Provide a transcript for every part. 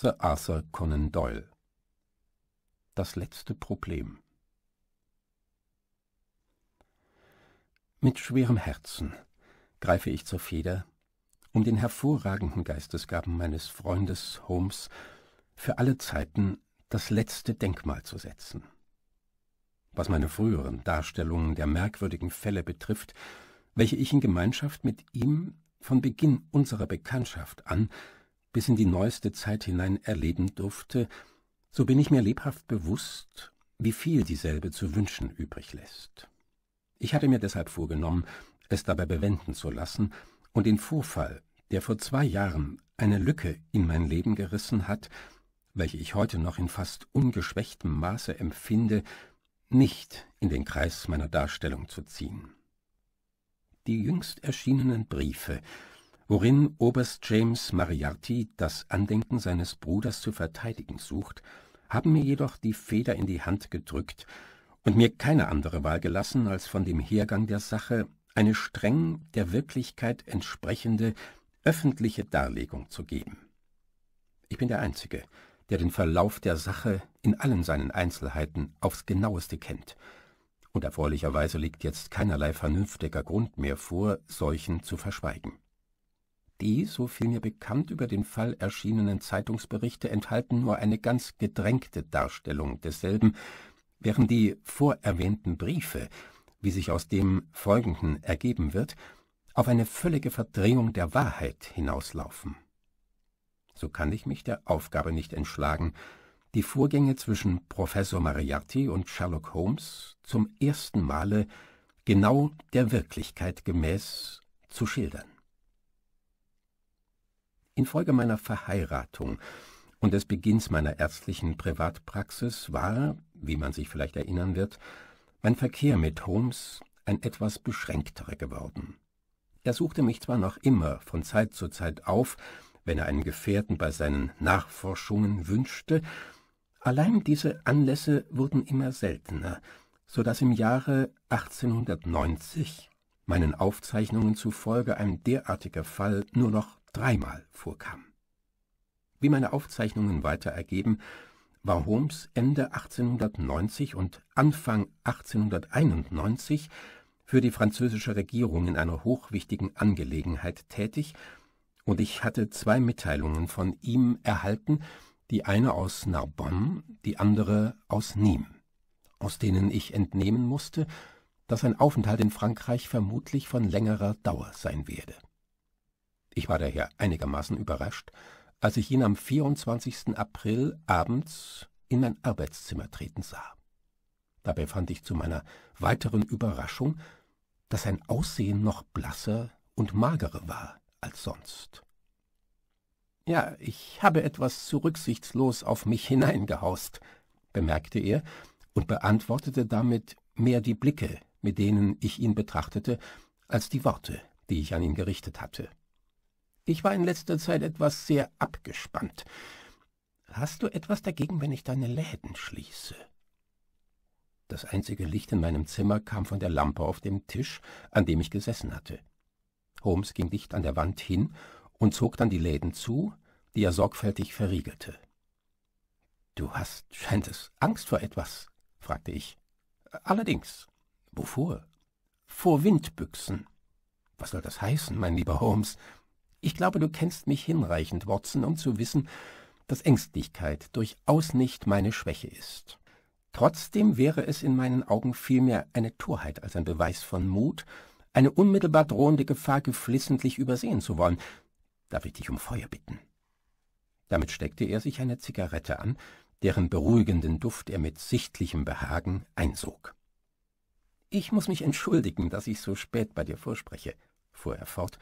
Sir Arthur Conan Doyle Das letzte Problem Mit schwerem Herzen greife ich zur Feder, um den hervorragenden Geistesgaben meines Freundes Holmes für alle Zeiten das letzte Denkmal zu setzen. Was meine früheren Darstellungen der merkwürdigen Fälle betrifft, welche ich in Gemeinschaft mit ihm von Beginn unserer Bekanntschaft an bis in die neueste Zeit hinein erleben durfte, so bin ich mir lebhaft bewusst, wie viel dieselbe zu wünschen übrig lässt. Ich hatte mir deshalb vorgenommen, es dabei bewenden zu lassen und den Vorfall, der vor zwei Jahren eine Lücke in mein Leben gerissen hat, welche ich heute noch in fast ungeschwächtem Maße empfinde, nicht in den Kreis meiner Darstellung zu ziehen. Die jüngst erschienenen Briefe, worin Oberst James Mariarty das Andenken seines Bruders zu verteidigen sucht, haben mir jedoch die Feder in die Hand gedrückt und mir keine andere Wahl gelassen, als von dem Hergang der Sache eine streng der Wirklichkeit entsprechende öffentliche Darlegung zu geben. Ich bin der Einzige, der den Verlauf der Sache in allen seinen Einzelheiten aufs genaueste kennt, und erfreulicherweise liegt jetzt keinerlei vernünftiger Grund mehr vor, solchen zu verschweigen. Die, so viel mir bekannt über den Fall erschienenen Zeitungsberichte, enthalten nur eine ganz gedrängte Darstellung desselben, während die vorerwähnten Briefe, wie sich aus dem folgenden ergeben wird, auf eine völlige Verdrehung der Wahrheit hinauslaufen. So kann ich mich der Aufgabe nicht entschlagen, die Vorgänge zwischen Professor Mariarty und Sherlock Holmes zum ersten Male genau der Wirklichkeit gemäß zu schildern. Infolge meiner Verheiratung und des Beginns meiner ärztlichen Privatpraxis war, wie man sich vielleicht erinnern wird, mein Verkehr mit Holmes ein etwas beschränkterer geworden. Er suchte mich zwar noch immer von Zeit zu Zeit auf, wenn er einen Gefährten bei seinen Nachforschungen wünschte, allein diese Anlässe wurden immer seltener, so dass im Jahre 1890 meinen Aufzeichnungen zufolge ein derartiger Fall nur noch dreimal vorkam. Wie meine Aufzeichnungen weiter ergeben, war Holmes Ende 1890 und Anfang 1891 für die französische Regierung in einer hochwichtigen Angelegenheit tätig, und ich hatte zwei Mitteilungen von ihm erhalten, die eine aus Narbonne, die andere aus Nîmes, aus denen ich entnehmen musste, dass ein Aufenthalt in Frankreich vermutlich von längerer Dauer sein werde. Ich war daher einigermaßen überrascht, als ich ihn am 24. April abends in mein Arbeitszimmer treten sah. Dabei fand ich zu meiner weiteren Überraschung, dass sein Aussehen noch blasser und magerer war als sonst. Ja, ich habe etwas zu rücksichtslos auf mich hineingehaust, bemerkte er und beantwortete damit mehr die Blicke, mit denen ich ihn betrachtete, als die Worte, die ich an ihn gerichtet hatte. Ich war in letzter Zeit etwas sehr abgespannt. Hast du etwas dagegen, wenn ich deine Läden schließe? Das einzige Licht in meinem Zimmer kam von der Lampe auf dem Tisch, an dem ich gesessen hatte. Holmes ging dicht an der Wand hin und zog dann die Läden zu, die er sorgfältig verriegelte. Du hast, scheint es, Angst vor etwas? fragte ich. Allerdings. Wovor? Vor Windbüchsen. Was soll das heißen, mein lieber Holmes? Ich glaube, du kennst mich hinreichend, Watson, um zu wissen, dass Ängstlichkeit durchaus nicht meine Schwäche ist. Trotzdem wäre es in meinen Augen vielmehr eine Torheit als ein Beweis von Mut, eine unmittelbar drohende Gefahr geflissentlich übersehen zu wollen. Darf ich dich um Feuer bitten? Damit steckte er sich eine Zigarette an, deren beruhigenden Duft er mit sichtlichem Behagen einsog. Ich muss mich entschuldigen, dass ich so spät bei dir vorspreche, fuhr er fort,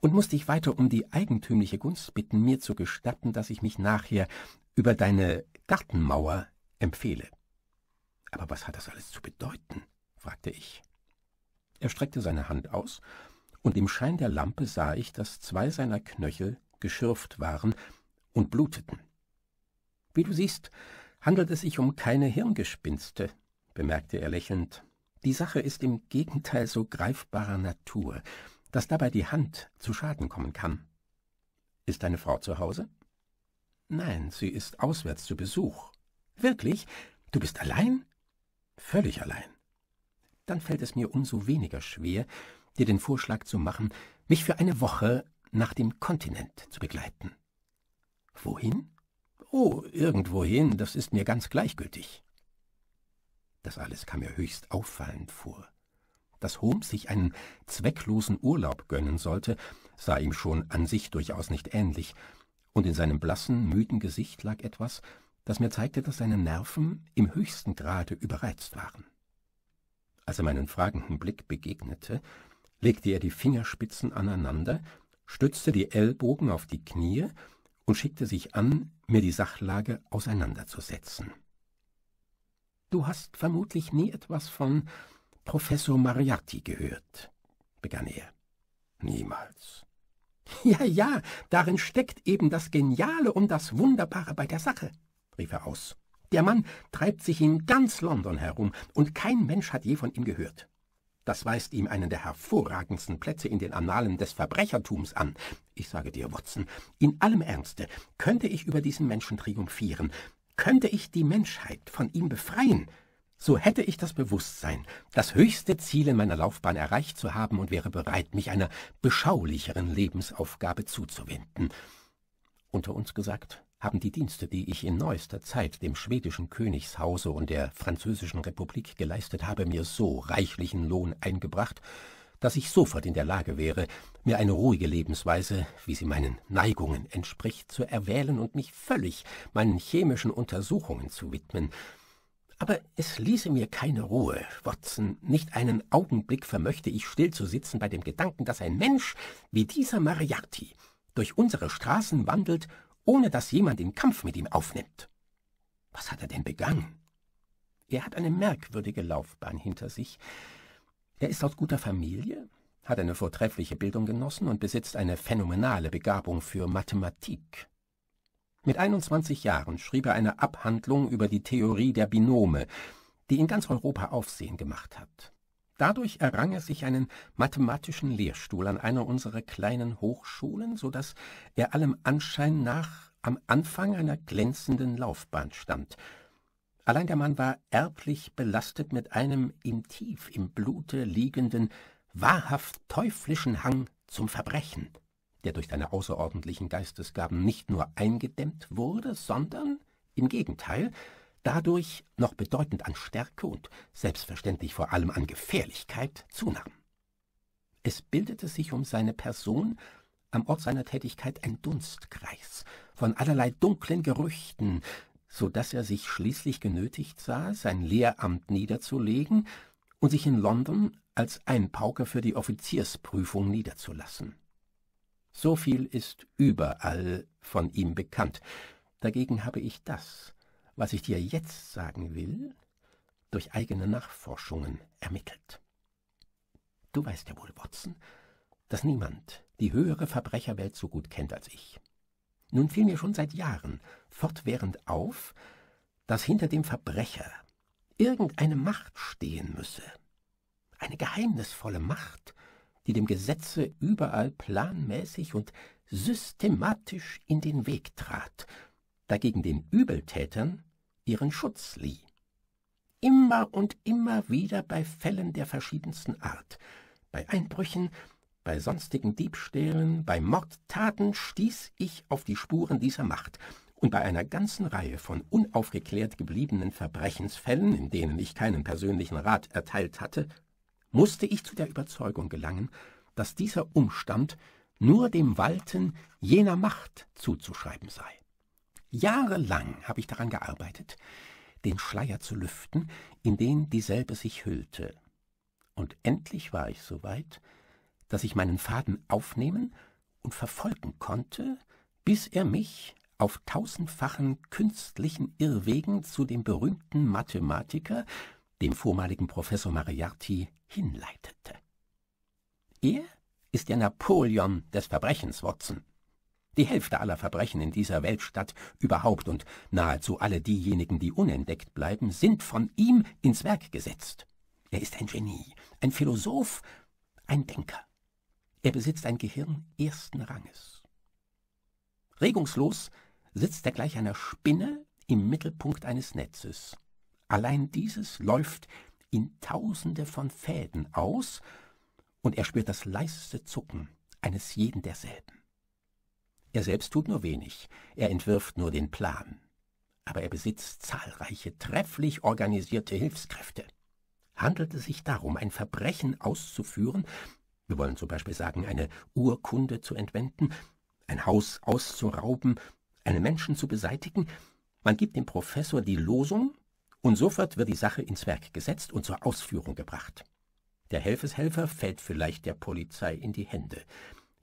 und muß dich weiter um die eigentümliche Gunst bitten, mir zu gestatten, daß ich mich nachher über deine Gartenmauer empfehle. Aber was hat das alles zu bedeuten? fragte ich. Er streckte seine Hand aus, und im Schein der Lampe sah ich, daß zwei seiner Knöchel geschürft waren und bluteten. Wie du siehst, handelt es sich um keine Hirngespinste, bemerkte er lächelnd. Die Sache ist im Gegenteil so greifbarer Natur dass dabei die Hand zu Schaden kommen kann. Ist deine Frau zu Hause? Nein, sie ist auswärts zu Besuch. Wirklich? Du bist allein? Völlig allein. Dann fällt es mir umso weniger schwer, dir den Vorschlag zu machen, mich für eine Woche nach dem Kontinent zu begleiten. Wohin? Oh, irgendwohin, das ist mir ganz gleichgültig. Das alles kam mir höchst auffallend vor. Dass Holmes sich einen zwecklosen Urlaub gönnen sollte, sah ihm schon an sich durchaus nicht ähnlich, und in seinem blassen, müden Gesicht lag etwas, das mir zeigte, dass seine Nerven im höchsten Grade überreizt waren. Als er meinen fragenden Blick begegnete, legte er die Fingerspitzen aneinander, stützte die Ellbogen auf die Knie und schickte sich an, mir die Sachlage auseinanderzusetzen. Du hast vermutlich nie etwas von Professor Mariatti gehört, begann er. Niemals. Ja, ja, darin steckt eben das Geniale und das Wunderbare bei der Sache, rief er aus. Der Mann treibt sich in ganz London herum, und kein Mensch hat je von ihm gehört. Das weist ihm einen der hervorragendsten Plätze in den Annalen des Verbrechertums an. Ich sage dir, Watson, in allem Ernste könnte ich über diesen Menschen triumphieren, könnte ich die Menschheit von ihm befreien, so hätte ich das Bewusstsein, das höchste Ziel in meiner Laufbahn erreicht zu haben und wäre bereit, mich einer beschaulicheren Lebensaufgabe zuzuwenden. Unter uns gesagt, haben die Dienste, die ich in neuester Zeit dem schwedischen Königshause und der französischen Republik geleistet habe, mir so reichlichen Lohn eingebracht, dass ich sofort in der Lage wäre, mir eine ruhige Lebensweise, wie sie meinen Neigungen entspricht, zu erwählen und mich völlig meinen chemischen Untersuchungen zu widmen, aber es ließe mir keine Ruhe, Watson. Nicht einen Augenblick vermöchte ich stillzusitzen bei dem Gedanken, dass ein Mensch wie dieser Mariarty durch unsere Straßen wandelt, ohne dass jemand den Kampf mit ihm aufnimmt. Was hat er denn begangen? Er hat eine merkwürdige Laufbahn hinter sich. Er ist aus guter Familie, hat eine vortreffliche Bildung genossen und besitzt eine phänomenale Begabung für Mathematik. Mit 21 Jahren schrieb er eine Abhandlung über die Theorie der Binome, die in ganz Europa Aufsehen gemacht hat. Dadurch errang er sich einen mathematischen Lehrstuhl an einer unserer kleinen Hochschulen, so dass er allem Anschein nach am Anfang einer glänzenden Laufbahn stand. Allein der Mann war erblich belastet mit einem ihm tief im Blute liegenden, wahrhaft teuflischen Hang zum Verbrechen der durch deine außerordentlichen Geistesgaben nicht nur eingedämmt wurde, sondern im Gegenteil dadurch noch bedeutend an Stärke und selbstverständlich vor allem an Gefährlichkeit zunahm. Es bildete sich um seine Person am Ort seiner Tätigkeit ein Dunstkreis von allerlei dunklen Gerüchten, so daß er sich schließlich genötigt sah, sein Lehramt niederzulegen und sich in London als Einpauker für die Offiziersprüfung niederzulassen. So viel ist überall von ihm bekannt. Dagegen habe ich das, was ich dir jetzt sagen will, durch eigene Nachforschungen ermittelt. Du weißt ja wohl, Watson, dass niemand die höhere Verbrecherwelt so gut kennt als ich. Nun fiel mir schon seit Jahren fortwährend auf, dass hinter dem Verbrecher irgendeine Macht stehen müsse, eine geheimnisvolle Macht, die dem Gesetze überall planmäßig und systematisch in den Weg trat, dagegen den Übeltätern ihren Schutz lieh. Immer und immer wieder bei Fällen der verschiedensten Art, bei Einbrüchen, bei sonstigen Diebstählen, bei Mordtaten stieß ich auf die Spuren dieser Macht, und bei einer ganzen Reihe von unaufgeklärt gebliebenen Verbrechensfällen, in denen ich keinen persönlichen Rat erteilt hatte, musste ich zu der Überzeugung gelangen, dass dieser Umstand nur dem Walten jener Macht zuzuschreiben sei. Jahrelang habe ich daran gearbeitet, den Schleier zu lüften, in den dieselbe sich hüllte. Und endlich war ich so weit, dass ich meinen Faden aufnehmen und verfolgen konnte, bis er mich auf tausendfachen künstlichen Irrwegen zu dem berühmten Mathematiker, dem vormaligen Professor Mariarty, hinleitete. Er ist der Napoleon des Verbrechens, Watson. Die Hälfte aller Verbrechen in dieser Weltstadt überhaupt und nahezu alle diejenigen, die unentdeckt bleiben, sind von ihm ins Werk gesetzt. Er ist ein Genie, ein Philosoph, ein Denker. Er besitzt ein Gehirn ersten Ranges. Regungslos sitzt er gleich einer Spinne im Mittelpunkt eines Netzes. Allein dieses läuft in tausende von Fäden aus, und er spürt das leiseste Zucken eines jeden derselben. Er selbst tut nur wenig, er entwirft nur den Plan, aber er besitzt zahlreiche, trefflich organisierte Hilfskräfte. Handelt es sich darum, ein Verbrechen auszuführen, wir wollen zum Beispiel sagen, eine Urkunde zu entwenden, ein Haus auszurauben, einen Menschen zu beseitigen, man gibt dem Professor die Losung, und sofort wird die Sache ins Werk gesetzt und zur Ausführung gebracht. Der Helfeshelfer fällt vielleicht der Polizei in die Hände.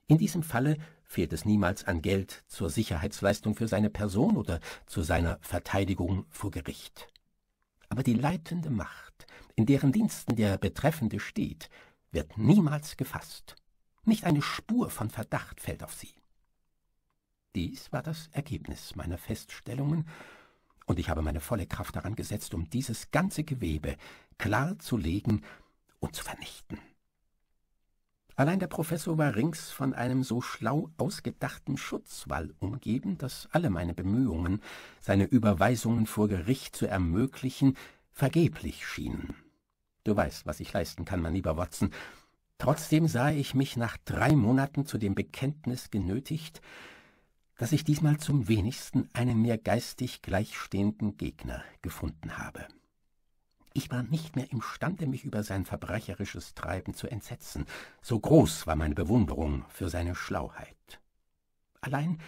In diesem Falle fehlt es niemals an Geld zur Sicherheitsleistung für seine Person oder zu seiner Verteidigung vor Gericht. Aber die leitende Macht, in deren Diensten der Betreffende steht, wird niemals gefasst. Nicht eine Spur von Verdacht fällt auf sie. Dies war das Ergebnis meiner Feststellungen und ich habe meine volle Kraft daran gesetzt, um dieses ganze Gewebe klar zu legen und zu vernichten. Allein der Professor war rings von einem so schlau ausgedachten Schutzwall umgeben, dass alle meine Bemühungen, seine Überweisungen vor Gericht zu ermöglichen, vergeblich schienen. Du weißt, was ich leisten kann, mein lieber Watson. Trotzdem sah ich mich nach drei Monaten zu dem Bekenntnis genötigt, dass ich diesmal zum wenigsten einen mir geistig gleichstehenden Gegner gefunden habe. Ich war nicht mehr imstande, mich über sein verbrecherisches Treiben zu entsetzen, so groß war meine Bewunderung für seine Schlauheit. Allein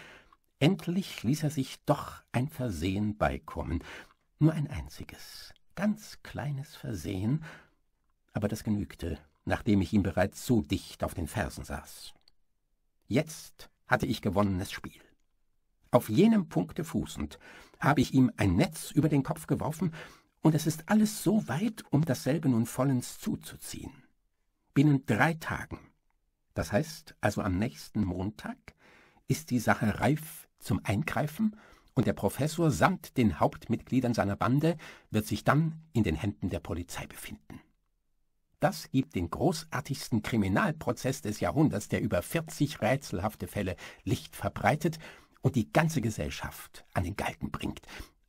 endlich ließ er sich doch ein Versehen beikommen, nur ein einziges, ganz kleines Versehen, aber das genügte, nachdem ich ihm bereits so dicht auf den Fersen saß. Jetzt hatte ich gewonnenes Spiel. Auf jenem Punkte fußend habe ich ihm ein Netz über den Kopf geworfen, und es ist alles so weit, um dasselbe nun vollends zuzuziehen. Binnen drei Tagen, das heißt also am nächsten Montag, ist die Sache reif zum Eingreifen, und der Professor samt den Hauptmitgliedern seiner Bande wird sich dann in den Händen der Polizei befinden. Das gibt den großartigsten Kriminalprozess des Jahrhunderts, der über 40 rätselhafte Fälle Licht verbreitet und die ganze Gesellschaft an den Galgen bringt.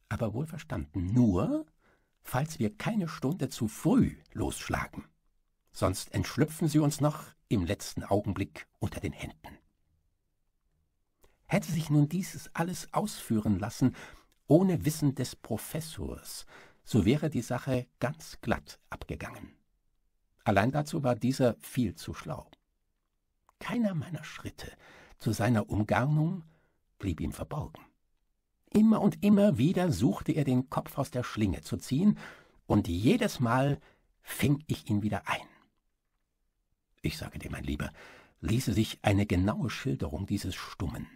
Aber wohlverstanden nur, falls wir keine Stunde zu früh losschlagen. Sonst entschlüpfen sie uns noch im letzten Augenblick unter den Händen. Hätte sich nun dieses alles ausführen lassen, ohne Wissen des Professors, so wäre die Sache ganz glatt abgegangen. Allein dazu war dieser viel zu schlau. Keiner meiner Schritte zu seiner Umgarnung blieb ihm verborgen. Immer und immer wieder suchte er den Kopf aus der Schlinge zu ziehen, und jedes Mal fing ich ihn wieder ein. Ich sage dir, mein Lieber, ließe sich eine genaue Schilderung dieses stummen,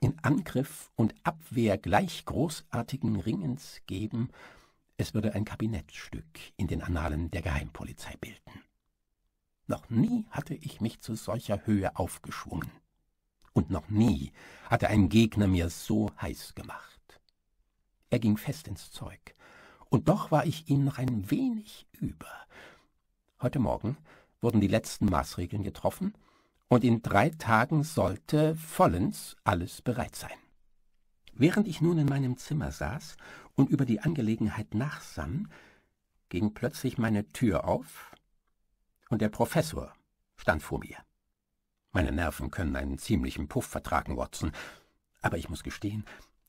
in Angriff und Abwehr gleich großartigen Ringens geben, es würde ein Kabinettstück in den Annalen der Geheimpolizei bilden. Noch nie hatte ich mich zu solcher Höhe aufgeschwungen und noch nie hatte ein Gegner mir so heiß gemacht. Er ging fest ins Zeug, und doch war ich ihm noch ein wenig über. Heute Morgen wurden die letzten Maßregeln getroffen, und in drei Tagen sollte vollends alles bereit sein. Während ich nun in meinem Zimmer saß und über die Angelegenheit nachsann, ging plötzlich meine Tür auf, und der Professor stand vor mir. Meine Nerven können einen ziemlichen Puff vertragen, Watson. Aber ich muss gestehen,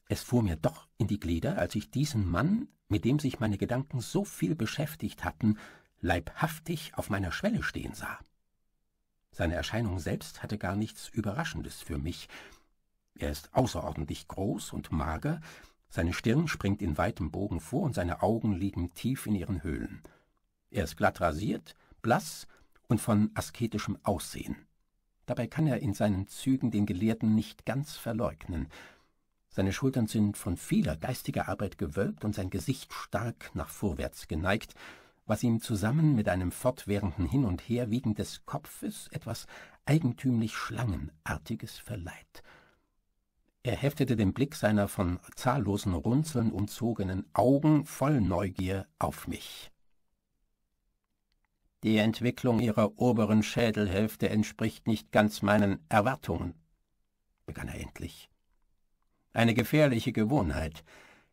es fuhr mir doch in die Glieder, als ich diesen Mann, mit dem sich meine Gedanken so viel beschäftigt hatten, leibhaftig auf meiner Schwelle stehen sah. Seine Erscheinung selbst hatte gar nichts Überraschendes für mich. Er ist außerordentlich groß und mager, seine Stirn springt in weitem Bogen vor und seine Augen liegen tief in ihren Höhlen. Er ist glatt rasiert, blass und von asketischem Aussehen. Dabei kann er in seinen Zügen den Gelehrten nicht ganz verleugnen. Seine Schultern sind von vieler geistiger Arbeit gewölbt und sein Gesicht stark nach vorwärts geneigt, was ihm zusammen mit einem fortwährenden Hin und Herwiegen des Kopfes etwas eigentümlich Schlangenartiges verleiht. Er heftete den Blick seiner von zahllosen Runzeln umzogenen Augen voll Neugier auf mich. Die Entwicklung ihrer oberen Schädelhälfte entspricht nicht ganz meinen Erwartungen, begann er endlich. Eine gefährliche Gewohnheit,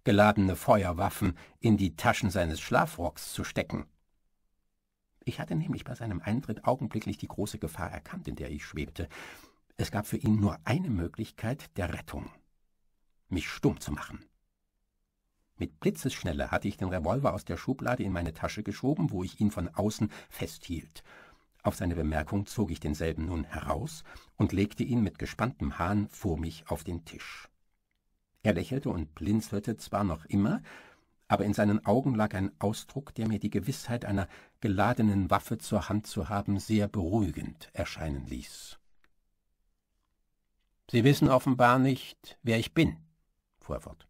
geladene Feuerwaffen in die Taschen seines Schlafrocks zu stecken. Ich hatte nämlich bei seinem Eintritt augenblicklich die große Gefahr erkannt, in der ich schwebte. Es gab für ihn nur eine Möglichkeit der Rettung, mich stumm zu machen. Mit Blitzesschnelle hatte ich den Revolver aus der Schublade in meine Tasche geschoben, wo ich ihn von außen festhielt. Auf seine Bemerkung zog ich denselben nun heraus und legte ihn mit gespanntem Hahn vor mich auf den Tisch. Er lächelte und blinzelte zwar noch immer, aber in seinen Augen lag ein Ausdruck, der mir die Gewissheit einer geladenen Waffe zur Hand zu haben sehr beruhigend erscheinen ließ. Sie wissen offenbar nicht, wer ich bin, fuhr er fort.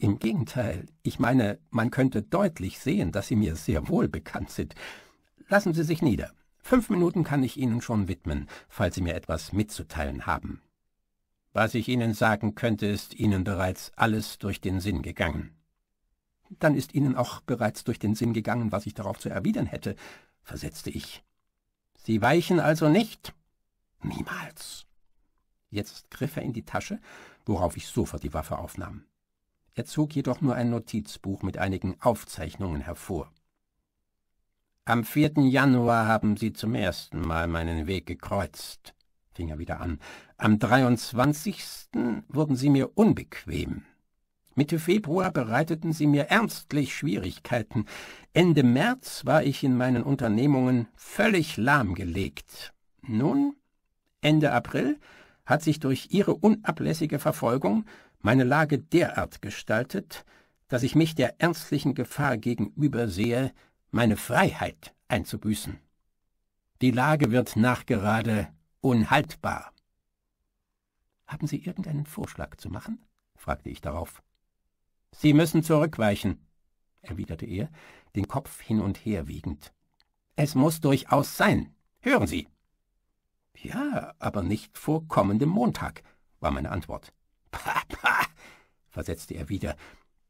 Im Gegenteil, ich meine, man könnte deutlich sehen, dass Sie mir sehr wohl bekannt sind. Lassen Sie sich nieder. Fünf Minuten kann ich Ihnen schon widmen, falls Sie mir etwas mitzuteilen haben. Was ich Ihnen sagen könnte, ist Ihnen bereits alles durch den Sinn gegangen. Dann ist Ihnen auch bereits durch den Sinn gegangen, was ich darauf zu erwidern hätte, versetzte ich. Sie weichen also nicht? Niemals. Jetzt griff er in die Tasche, worauf ich sofort die Waffe aufnahm. Er zog jedoch nur ein Notizbuch mit einigen Aufzeichnungen hervor. Am 4. Januar haben Sie zum ersten Mal meinen Weg gekreuzt, fing er wieder an. Am 23. wurden Sie mir unbequem. Mitte Februar bereiteten sie mir ernstlich Schwierigkeiten. Ende März war ich in meinen Unternehmungen völlig lahmgelegt. Nun, Ende April, hat sich durch ihre unablässige Verfolgung meine Lage derart gestaltet, dass ich mich der ernstlichen Gefahr gegenüber sehe, meine Freiheit einzubüßen. Die Lage wird nachgerade unhaltbar. Haben Sie irgendeinen Vorschlag zu machen? fragte ich darauf. Sie müssen zurückweichen, erwiderte er, den Kopf hin und her wiegend. Es muss durchaus sein. Hören Sie. Ja, aber nicht vor kommendem Montag, war meine Antwort. Papa, versetzte er wieder,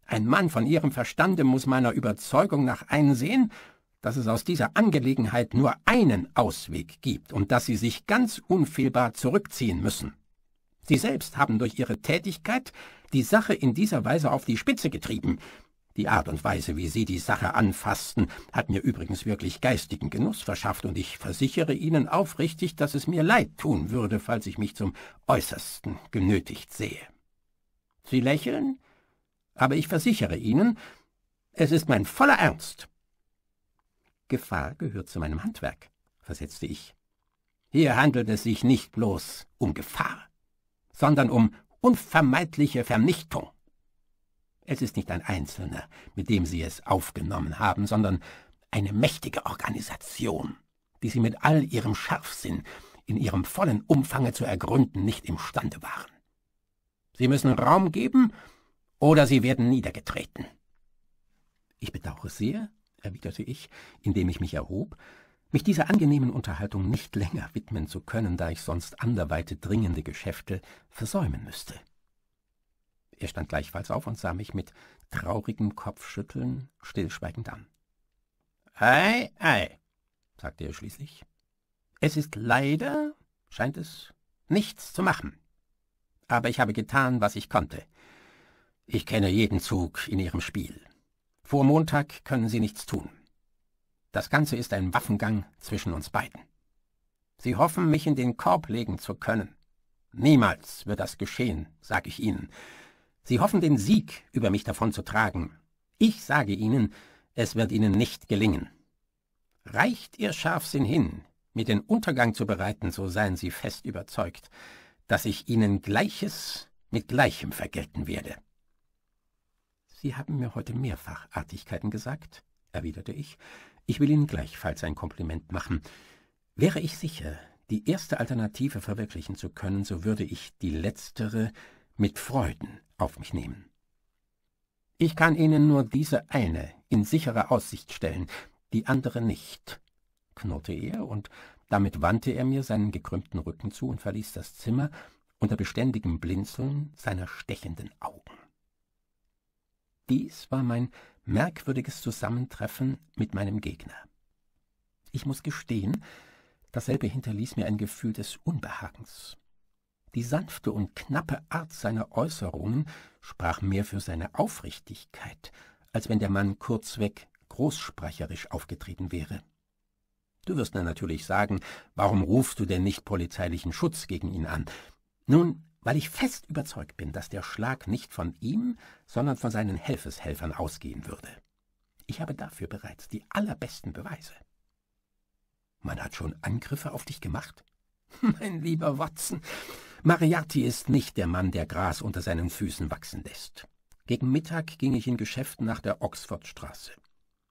ein Mann von Ihrem Verstande muss meiner Überzeugung nach einsehen, dass es aus dieser Angelegenheit nur einen Ausweg gibt und dass Sie sich ganz unfehlbar zurückziehen müssen. Sie selbst haben durch Ihre Tätigkeit die Sache in dieser Weise auf die Spitze getrieben, die Art und Weise, wie Sie die Sache anfassten, hat mir übrigens wirklich geistigen Genuss verschafft, und ich versichere Ihnen aufrichtig, dass es mir leid tun würde, falls ich mich zum Äußersten genötigt sehe. Sie lächeln? Aber ich versichere Ihnen, es ist mein voller Ernst. Gefahr gehört zu meinem Handwerk, versetzte ich. Hier handelt es sich nicht bloß um Gefahr, sondern um unvermeidliche Vernichtung. Es ist nicht ein Einzelner, mit dem Sie es aufgenommen haben, sondern eine mächtige Organisation, die Sie mit all Ihrem Scharfsinn in Ihrem vollen Umfange zu ergründen nicht imstande waren. Sie müssen Raum geben, oder Sie werden niedergetreten. Ich bedauere sehr, erwiderte ich, indem ich mich erhob, mich dieser angenehmen Unterhaltung nicht länger widmen zu können, da ich sonst anderweite dringende Geschäfte versäumen müsste. Er stand gleichfalls auf und sah mich mit traurigem Kopfschütteln stillschweigend an. »Ei, ei«, sagte er schließlich, »es ist leider, scheint es, nichts zu machen. Aber ich habe getan, was ich konnte. Ich kenne jeden Zug in Ihrem Spiel. Vor Montag können Sie nichts tun. Das Ganze ist ein Waffengang zwischen uns beiden. Sie hoffen, mich in den Korb legen zu können. Niemals wird das geschehen, sage ich Ihnen. Sie hoffen, den Sieg über mich davonzutragen. Ich sage Ihnen, es wird Ihnen nicht gelingen. Reicht Ihr Scharfsinn hin, mir den Untergang zu bereiten, so seien Sie fest überzeugt, dass ich Ihnen Gleiches mit Gleichem vergelten werde. Sie haben mir heute mehrfach Artigkeiten gesagt, erwiderte ich. Ich will Ihnen gleichfalls ein Kompliment machen. Wäre ich sicher, die erste Alternative verwirklichen zu können, so würde ich die letztere mit Freuden auf mich nehmen. Ich kann Ihnen nur diese eine in sichere Aussicht stellen, die andere nicht, knurrte er, und damit wandte er mir seinen gekrümmten Rücken zu und verließ das Zimmer unter beständigem Blinzeln seiner stechenden Augen. Dies war mein merkwürdiges Zusammentreffen mit meinem Gegner. Ich muss gestehen, dasselbe hinterließ mir ein Gefühl des Unbehagens. Die sanfte und knappe Art seiner Äußerungen sprach mehr für seine Aufrichtigkeit, als wenn der Mann kurzweg großsprecherisch aufgetreten wäre. Du wirst mir natürlich sagen, warum rufst du denn nicht polizeilichen Schutz gegen ihn an? Nun, weil ich fest überzeugt bin, dass der Schlag nicht von ihm, sondern von seinen Helfeshelfern ausgehen würde. Ich habe dafür bereits die allerbesten Beweise. Man hat schon Angriffe auf dich gemacht? Mein lieber Watson, Mariarty ist nicht der Mann, der Gras unter seinen Füßen wachsen lässt. Gegen Mittag ging ich in Geschäften nach der Oxfordstraße.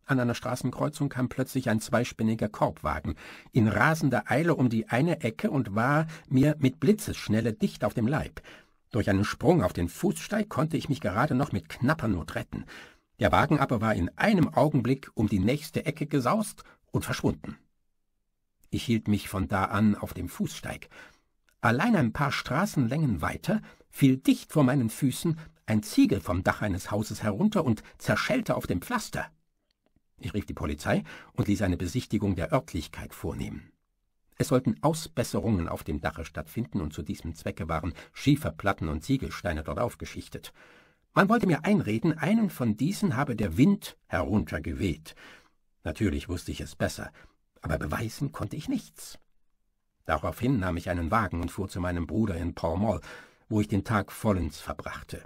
An einer Straßenkreuzung kam plötzlich ein zweispinniger Korbwagen in rasender Eile um die eine Ecke und war mir mit Blitzesschnelle dicht auf dem Leib. Durch einen Sprung auf den Fußsteig konnte ich mich gerade noch mit knapper Not retten. Der Wagen aber war in einem Augenblick um die nächste Ecke gesaust und verschwunden. Ich hielt mich von da an auf dem Fußsteig. Allein ein paar Straßenlängen weiter fiel dicht vor meinen Füßen ein Ziegel vom Dach eines Hauses herunter und zerschellte auf dem Pflaster. Ich rief die Polizei und ließ eine Besichtigung der Örtlichkeit vornehmen. Es sollten Ausbesserungen auf dem Dache stattfinden, und zu diesem Zwecke waren Schieferplatten und Ziegelsteine dort aufgeschichtet. Man wollte mir einreden, einen von diesen habe der Wind heruntergeweht. Natürlich wusste ich es besser, aber beweisen konnte ich nichts. Daraufhin nahm ich einen Wagen und fuhr zu meinem Bruder in Pall Mall, wo ich den Tag vollends verbrachte.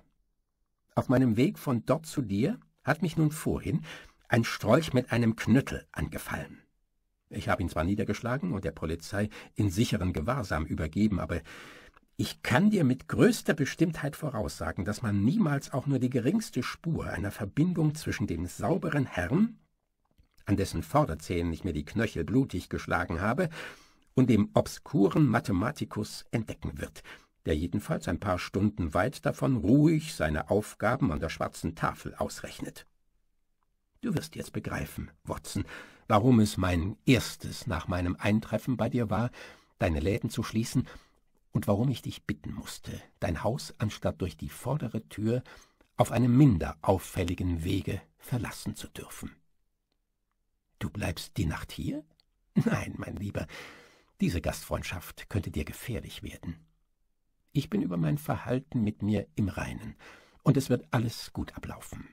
Auf meinem Weg von dort zu dir hat mich nun vorhin ein Strolch mit einem Knüttel angefallen. Ich habe ihn zwar niedergeschlagen und der Polizei in sicheren Gewahrsam übergeben, aber ich kann dir mit größter Bestimmtheit voraussagen, dass man niemals auch nur die geringste Spur einer Verbindung zwischen dem sauberen Herrn, an dessen Vorderzähnen ich mir die Knöchel blutig geschlagen habe, und dem obskuren Mathematikus entdecken wird, der jedenfalls ein paar Stunden weit davon ruhig seine Aufgaben an der schwarzen Tafel ausrechnet. Du wirst jetzt begreifen, Watson, warum es mein erstes nach meinem Eintreffen bei dir war, deine Läden zu schließen, und warum ich dich bitten musste, dein Haus anstatt durch die vordere Tür auf einem minder auffälligen Wege verlassen zu dürfen. Du bleibst die Nacht hier? Nein, mein Lieber, diese Gastfreundschaft könnte dir gefährlich werden. Ich bin über mein Verhalten mit mir im Reinen, und es wird alles gut ablaufen.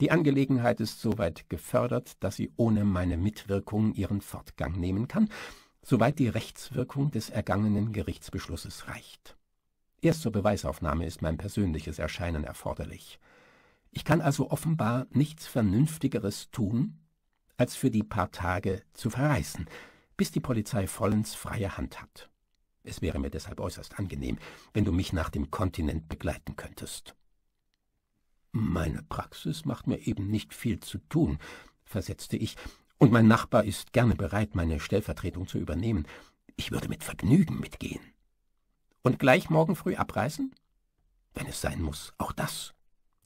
Die Angelegenheit ist soweit gefördert, dass sie ohne meine Mitwirkung ihren Fortgang nehmen kann, soweit die Rechtswirkung des ergangenen Gerichtsbeschlusses reicht. Erst zur Beweisaufnahme ist mein persönliches Erscheinen erforderlich. Ich kann also offenbar nichts Vernünftigeres tun, als für die paar Tage zu verreisen, bis die Polizei vollends freie Hand hat. Es wäre mir deshalb äußerst angenehm, wenn du mich nach dem Kontinent begleiten könntest. Meine Praxis macht mir eben nicht viel zu tun, versetzte ich, und mein Nachbar ist gerne bereit, meine Stellvertretung zu übernehmen. Ich würde mit Vergnügen mitgehen. Und gleich morgen früh abreisen? Wenn es sein muss, auch das.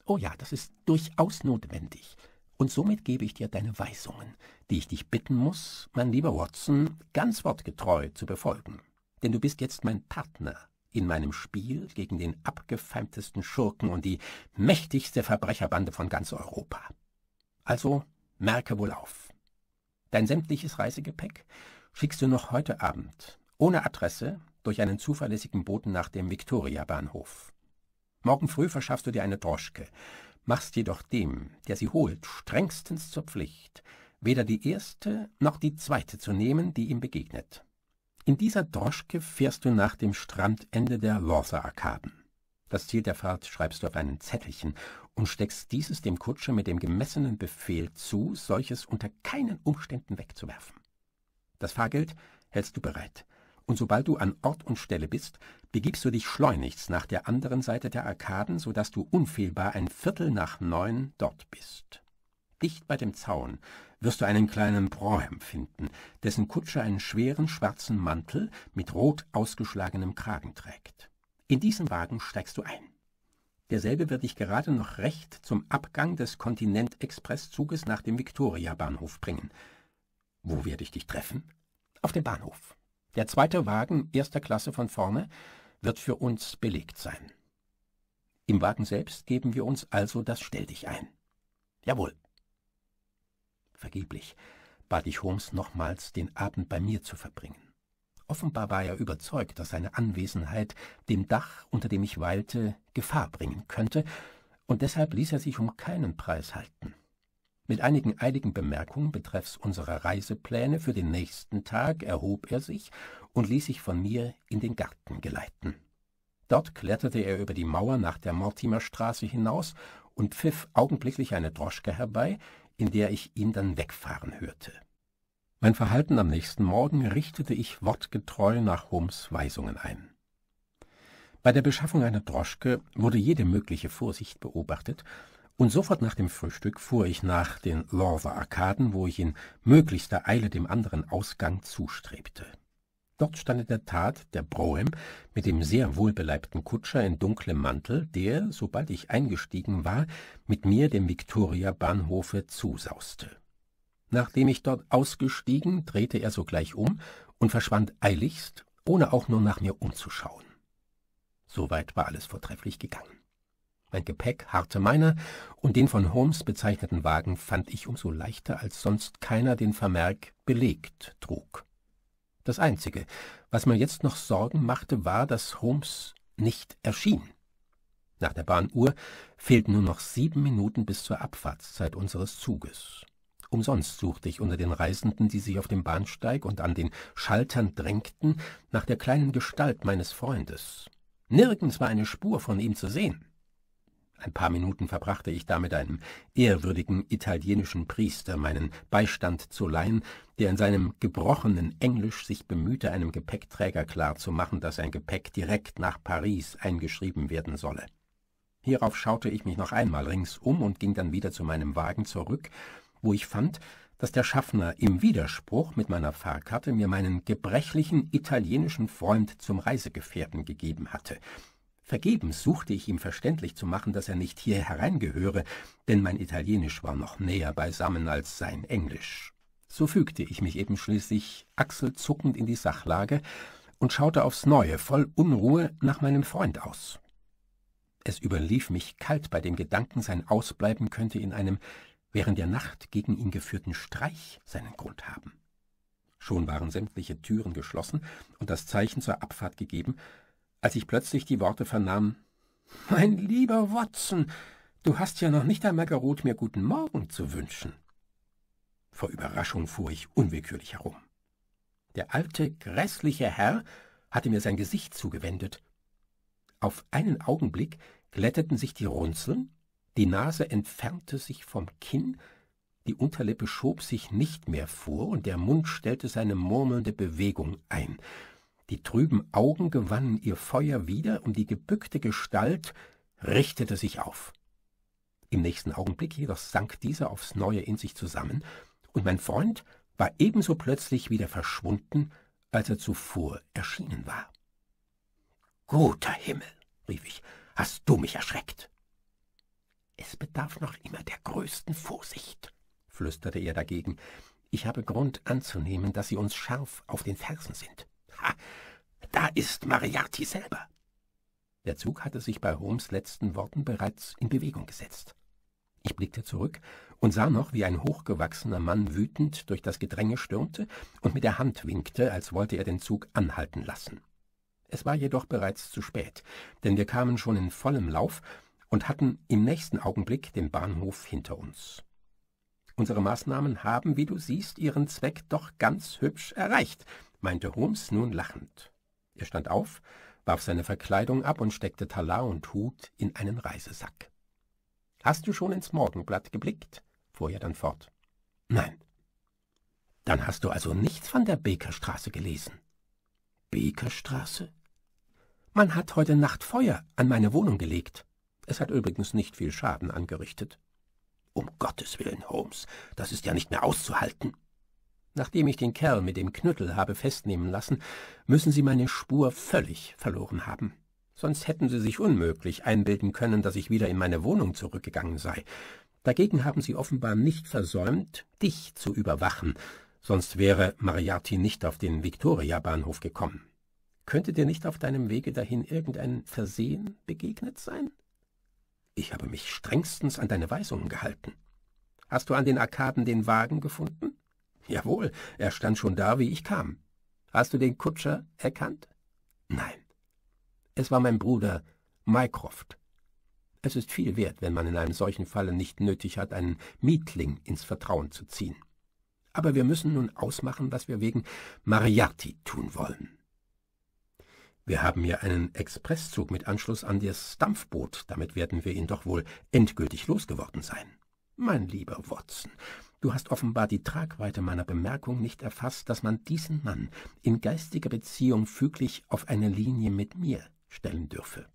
Oh ja, das ist durchaus notwendig und somit gebe ich dir deine Weisungen, die ich dich bitten muss, mein lieber Watson, ganz wortgetreu zu befolgen. Denn du bist jetzt mein Partner in meinem Spiel gegen den abgefeimtesten Schurken und die mächtigste Verbrecherbande von ganz Europa. Also merke wohl auf. Dein sämtliches Reisegepäck schickst du noch heute Abend ohne Adresse durch einen zuverlässigen Boten nach dem Viktoriabahnhof. Morgen früh verschaffst du dir eine Droschke, machst jedoch dem, der sie holt, strengstens zur Pflicht, weder die erste noch die zweite zu nehmen, die ihm begegnet. In dieser Droschke fährst du nach dem Strandende der Lorsa-Arkaden. Das Ziel der Fahrt schreibst du auf einen Zettelchen und steckst dieses dem Kutscher mit dem gemessenen Befehl zu, solches unter keinen Umständen wegzuwerfen. Das Fahrgeld hältst du bereit, und sobald du an Ort und Stelle bist, begibst du dich schleunigst nach der anderen Seite der Arkaden, so dass du unfehlbar ein Viertel nach neun dort bist. Dicht bei dem Zaun wirst du einen kleinen Bräuhem finden, dessen Kutscher einen schweren schwarzen Mantel mit rot ausgeschlagenem Kragen trägt. In diesen Wagen steigst du ein. Derselbe wird dich gerade noch recht zum Abgang des Kontinentexpresszuges nach dem Viktoria-Bahnhof bringen. Wo werde ich dich treffen? Auf dem Bahnhof. Der zweite Wagen erster Klasse von vorne wird für uns belegt sein. Im Wagen selbst geben wir uns also das Stell ein. Jawohl. Vergeblich bat ich Holmes nochmals, den Abend bei mir zu verbringen. Offenbar war er überzeugt, dass seine Anwesenheit dem Dach, unter dem ich weilte, Gefahr bringen könnte, und deshalb ließ er sich um keinen Preis halten. Mit einigen eiligen Bemerkungen betreffs unserer Reisepläne für den nächsten Tag erhob er sich und ließ sich von mir in den Garten geleiten. Dort kletterte er über die Mauer nach der Mortimerstraße hinaus und pfiff augenblicklich eine Droschke herbei, in der ich ihn dann wegfahren hörte. Mein Verhalten am nächsten Morgen richtete ich wortgetreu nach Holmes Weisungen ein. Bei der Beschaffung einer Droschke wurde jede mögliche Vorsicht beobachtet, und sofort nach dem Frühstück fuhr ich nach den Lorver Arkaden, wo ich in möglichster Eile dem anderen Ausgang zustrebte. Dort stand in der Tat der Brougham mit dem sehr wohlbeleibten Kutscher in dunklem Mantel, der, sobald ich eingestiegen war, mit mir dem Victoria-Bahnhofe zusauste. Nachdem ich dort ausgestiegen, drehte er sogleich um und verschwand eiligst, ohne auch nur nach mir umzuschauen. Soweit war alles vortrefflich gegangen. Mein Gepäck harrte meiner, und den von Holmes bezeichneten Wagen fand ich umso leichter, als sonst keiner den Vermerk belegt trug. Das Einzige, was mir jetzt noch Sorgen machte, war, dass Holmes nicht erschien. Nach der Bahnuhr fehlten nur noch sieben Minuten bis zur Abfahrtszeit unseres Zuges. Umsonst suchte ich unter den Reisenden, die sich auf dem Bahnsteig und an den Schaltern drängten, nach der kleinen Gestalt meines Freundes. Nirgends war eine Spur von ihm zu sehen. Ein paar Minuten verbrachte ich da mit einem ehrwürdigen italienischen Priester meinen Beistand zu leihen, der in seinem gebrochenen Englisch sich bemühte, einem Gepäckträger klarzumachen, dass sein Gepäck direkt nach Paris eingeschrieben werden solle. Hierauf schaute ich mich noch einmal ringsum und ging dann wieder zu meinem Wagen zurück, wo ich fand, dass der Schaffner im Widerspruch mit meiner Fahrkarte mir meinen gebrechlichen italienischen Freund zum Reisegefährten gegeben hatte, Vergebens suchte ich ihm verständlich zu machen, dass er nicht hier hereingehöre, denn mein Italienisch war noch näher beisammen als sein Englisch. So fügte ich mich eben schließlich achselzuckend in die Sachlage und schaute aufs Neue, voll Unruhe, nach meinem Freund aus. Es überlief mich kalt bei dem Gedanken, sein Ausbleiben könnte in einem während der Nacht gegen ihn geführten Streich seinen Grund haben. Schon waren sämtliche Türen geschlossen und das Zeichen zur Abfahrt gegeben, als ich plötzlich die Worte vernahm Mein lieber Watson, du hast ja noch nicht einmal geruht, mir guten Morgen zu wünschen. Vor Überraschung fuhr ich unwillkürlich herum. Der alte, grässliche Herr hatte mir sein Gesicht zugewendet. Auf einen Augenblick glätteten sich die Runzeln, die Nase entfernte sich vom Kinn, die Unterlippe schob sich nicht mehr vor und der Mund stellte seine murmelnde Bewegung ein. Die trüben Augen gewannen ihr Feuer wieder und die gebückte Gestalt richtete sich auf. Im nächsten Augenblick jedoch sank dieser aufs Neue in sich zusammen, und mein Freund war ebenso plötzlich wieder verschwunden, als er zuvor erschienen war. Guter Himmel, rief ich, hast du mich erschreckt? Es bedarf noch immer der größten Vorsicht, flüsterte er dagegen. Ich habe Grund anzunehmen, dass sie uns scharf auf den Fersen sind. Ha, da ist Mariarty selber. Der Zug hatte sich bei Holmes letzten Worten bereits in Bewegung gesetzt. Ich blickte zurück und sah noch, wie ein hochgewachsener Mann wütend durch das Gedränge stürmte und mit der Hand winkte, als wollte er den Zug anhalten lassen. Es war jedoch bereits zu spät, denn wir kamen schon in vollem Lauf und hatten im nächsten Augenblick den Bahnhof hinter uns. Unsere Maßnahmen haben, wie du siehst, ihren Zweck doch ganz hübsch erreicht, meinte Holmes nun lachend. Er stand auf, warf seine Verkleidung ab und steckte Talar und Hut in einen Reisesack. Hast du schon ins Morgenblatt geblickt? fuhr er dann fort. Nein. Dann hast du also nichts von der Bekerstraße gelesen. Bekerstraße? Man hat heute Nacht Feuer an meine Wohnung gelegt. Es hat übrigens nicht viel Schaden angerichtet. Um Gottes willen, Holmes, das ist ja nicht mehr auszuhalten. Nachdem ich den Kerl mit dem Knüttel habe festnehmen lassen, müssen Sie meine Spur völlig verloren haben. Sonst hätten Sie sich unmöglich einbilden können, dass ich wieder in meine Wohnung zurückgegangen sei. Dagegen haben Sie offenbar nicht versäumt, dich zu überwachen, sonst wäre Mariati nicht auf den Viktoria-Bahnhof gekommen. Könnte dir nicht auf deinem Wege dahin irgendein Versehen begegnet sein? Ich habe mich strengstens an deine Weisungen gehalten. Hast du an den Arkaden den Wagen gefunden? Jawohl, er stand schon da, wie ich kam. Hast du den Kutscher erkannt? Nein. Es war mein Bruder Mycroft. Es ist viel wert, wenn man in einem solchen Falle nicht nötig hat, einen Mietling ins Vertrauen zu ziehen. Aber wir müssen nun ausmachen, was wir wegen Mariatti tun wollen. Wir haben ja einen Expresszug mit Anschluss an das Dampfboot, damit werden wir ihn doch wohl endgültig losgeworden sein. Mein lieber Watson, Du hast offenbar die Tragweite meiner Bemerkung nicht erfasst, dass man diesen Mann in geistiger Beziehung füglich auf eine Linie mit mir stellen dürfe.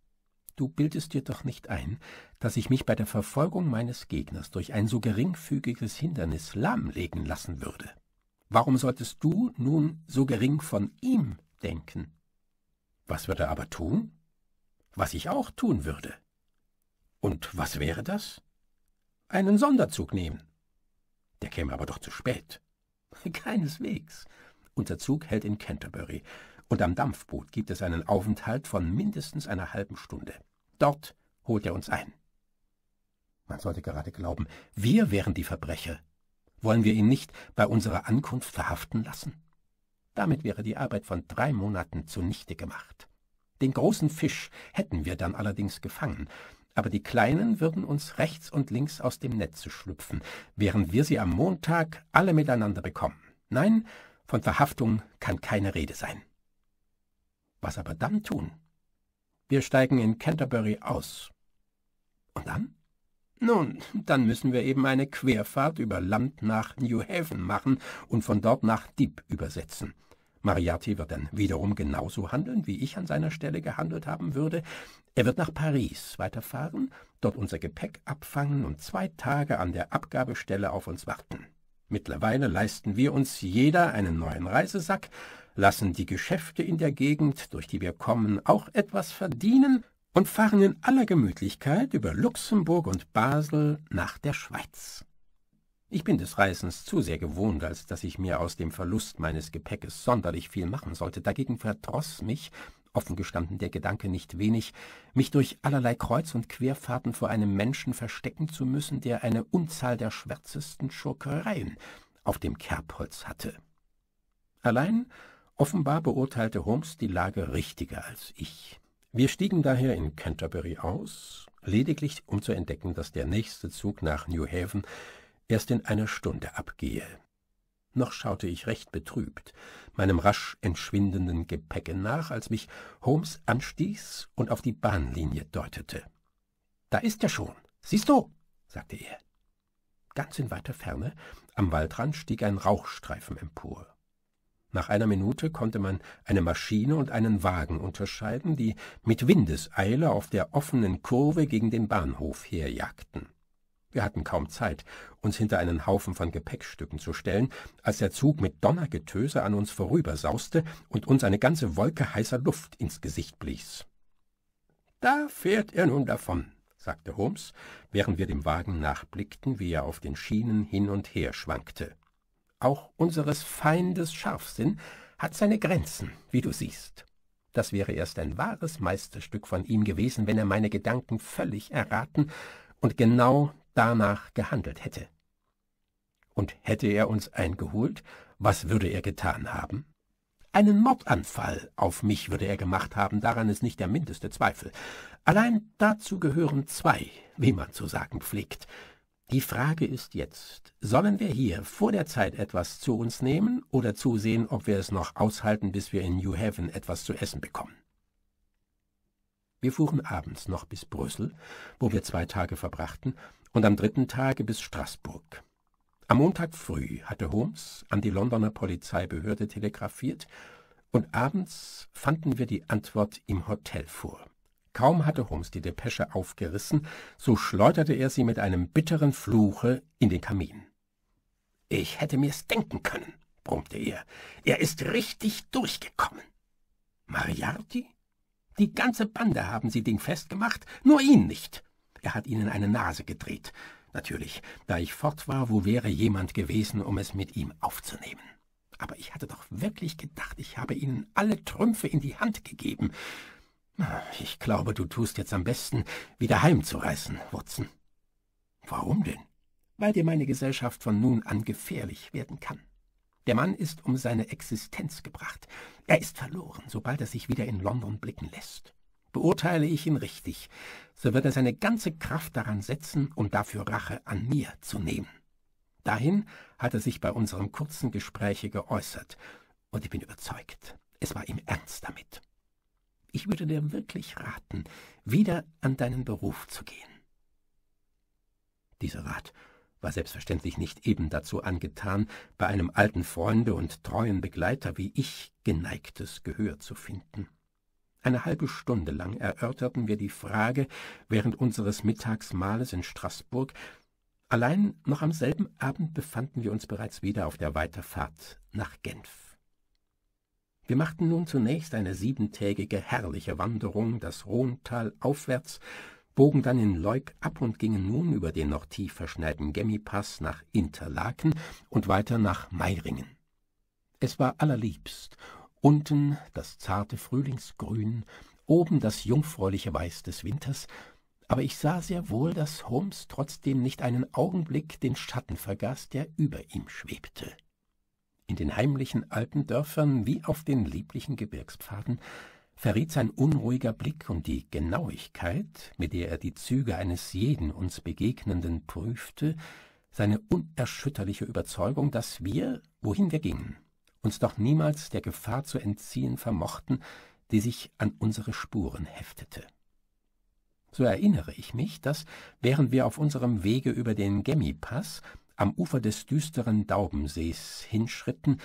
Du bildest dir doch nicht ein, dass ich mich bei der Verfolgung meines Gegners durch ein so geringfügiges Hindernis lahmlegen lassen würde. Warum solltest du nun so gering von ihm denken? Was würde er aber tun? Was ich auch tun würde. Und was wäre das? Einen Sonderzug nehmen. Der käme aber doch zu spät. Keineswegs. Unser Zug hält in Canterbury, und am Dampfboot gibt es einen Aufenthalt von mindestens einer halben Stunde. Dort holt er uns ein. Man sollte gerade glauben, wir wären die Verbrecher. Wollen wir ihn nicht bei unserer Ankunft verhaften lassen? Damit wäre die Arbeit von drei Monaten zunichte gemacht. Den großen Fisch hätten wir dann allerdings gefangen, aber die Kleinen würden uns rechts und links aus dem Netze schlüpfen, während wir sie am Montag alle miteinander bekommen. Nein, von Verhaftung kann keine Rede sein. Was aber dann tun? Wir steigen in Canterbury aus. Und dann? Nun, dann müssen wir eben eine Querfahrt über Land nach New Haven machen und von dort nach Dieb übersetzen. Mariatti wird dann wiederum genauso handeln, wie ich an seiner Stelle gehandelt haben würde. Er wird nach Paris weiterfahren, dort unser Gepäck abfangen und zwei Tage an der Abgabestelle auf uns warten. Mittlerweile leisten wir uns jeder einen neuen Reisesack, lassen die Geschäfte in der Gegend, durch die wir kommen, auch etwas verdienen und fahren in aller Gemütlichkeit über Luxemburg und Basel nach der Schweiz. Ich bin des Reisens zu sehr gewohnt, als dass ich mir aus dem Verlust meines Gepäckes sonderlich viel machen sollte. Dagegen verdroß mich, offen gestanden der Gedanke nicht wenig, mich durch allerlei Kreuz- und Querfahrten vor einem Menschen verstecken zu müssen, der eine Unzahl der schwärzesten Schurkereien auf dem Kerbholz hatte. Allein offenbar beurteilte Holmes die Lage richtiger als ich. Wir stiegen daher in Canterbury aus, lediglich um zu entdecken, dass der nächste Zug nach New Haven erst in einer Stunde abgehe. Noch schaute ich recht betrübt meinem rasch entschwindenden Gepäcke nach, als mich Holmes anstieß und auf die Bahnlinie deutete. Da ist er schon, siehst du, sagte er. Ganz in weiter Ferne, am Waldrand, stieg ein Rauchstreifen empor. Nach einer Minute konnte man eine Maschine und einen Wagen unterscheiden, die mit Windeseile auf der offenen Kurve gegen den Bahnhof herjagten. Wir hatten kaum Zeit, uns hinter einen Haufen von Gepäckstücken zu stellen, als der Zug mit Donnergetöse an uns vorübersauste und uns eine ganze Wolke heißer Luft ins Gesicht blies. Da fährt er nun davon, sagte Holmes, während wir dem Wagen nachblickten, wie er auf den Schienen hin und her schwankte. Auch unseres Feindes Scharfsinn hat seine Grenzen, wie du siehst. Das wäre erst ein wahres Meisterstück von ihm gewesen, wenn er meine Gedanken völlig erraten und genau danach gehandelt hätte. Und hätte er uns eingeholt, was würde er getan haben? Einen Mordanfall auf mich würde er gemacht haben, daran ist nicht der mindeste Zweifel. Allein dazu gehören zwei, wie man zu sagen pflegt. Die Frage ist jetzt, sollen wir hier vor der Zeit etwas zu uns nehmen oder zusehen, ob wir es noch aushalten, bis wir in New Haven etwas zu essen bekommen? Wir fuhren abends noch bis Brüssel, wo wir zwei Tage verbrachten, und am dritten Tage bis Straßburg. Am Montag früh hatte Holmes an die Londoner Polizeibehörde telegrafiert, und abends fanden wir die Antwort im Hotel vor. Kaum hatte Holmes die Depesche aufgerissen, so schleuderte er sie mit einem bitteren Fluche in den Kamin. Ich hätte mir's denken können, brummte er. Er ist richtig durchgekommen. Mariardi? Die ganze Bande haben sie dingfest gemacht, nur ihn nicht. Er hat ihnen eine Nase gedreht. Natürlich, da ich fort war, wo wäre jemand gewesen, um es mit ihm aufzunehmen? Aber ich hatte doch wirklich gedacht, ich habe ihnen alle Trümpfe in die Hand gegeben. Ich glaube, du tust jetzt am besten, wieder heimzureißen, Wurzen. Warum denn? Weil dir meine Gesellschaft von nun an gefährlich werden kann. Der Mann ist um seine Existenz gebracht. Er ist verloren, sobald er sich wieder in London blicken lässt. Beurteile ich ihn richtig, so wird er seine ganze Kraft daran setzen, um dafür Rache an mir zu nehmen. Dahin hat er sich bei unserem kurzen Gespräche geäußert, und ich bin überzeugt, es war ihm ernst damit. Ich würde dir wirklich raten, wieder an deinen Beruf zu gehen. Dieser Rat war selbstverständlich nicht eben dazu angetan, bei einem alten Freunde und treuen Begleiter wie ich geneigtes Gehör zu finden. Eine halbe Stunde lang erörterten wir die Frage während unseres Mittagsmahles in Straßburg. Allein noch am selben Abend befanden wir uns bereits wieder auf der Weiterfahrt nach Genf. Wir machten nun zunächst eine siebentägige herrliche Wanderung das Rhontal aufwärts bogen dann in Leuk ab und gingen nun über den noch tief verschneiten Gemmipass nach Interlaken und weiter nach Meiringen. Es war allerliebst, unten das zarte Frühlingsgrün, oben das jungfräuliche Weiß des Winters, aber ich sah sehr wohl, dass Holmes trotzdem nicht einen Augenblick den Schatten vergaß, der über ihm schwebte. In den heimlichen Alpendörfern wie auf den lieblichen Gebirgspfaden verriet sein unruhiger Blick und die Genauigkeit, mit der er die Züge eines jeden uns Begegnenden prüfte, seine unerschütterliche Überzeugung, dass wir, wohin wir gingen, uns doch niemals der Gefahr zu entziehen vermochten, die sich an unsere Spuren heftete. So erinnere ich mich, dass, während wir auf unserem Wege über den Gemmi-Pass am Ufer des düsteren Daubensees hinschritten,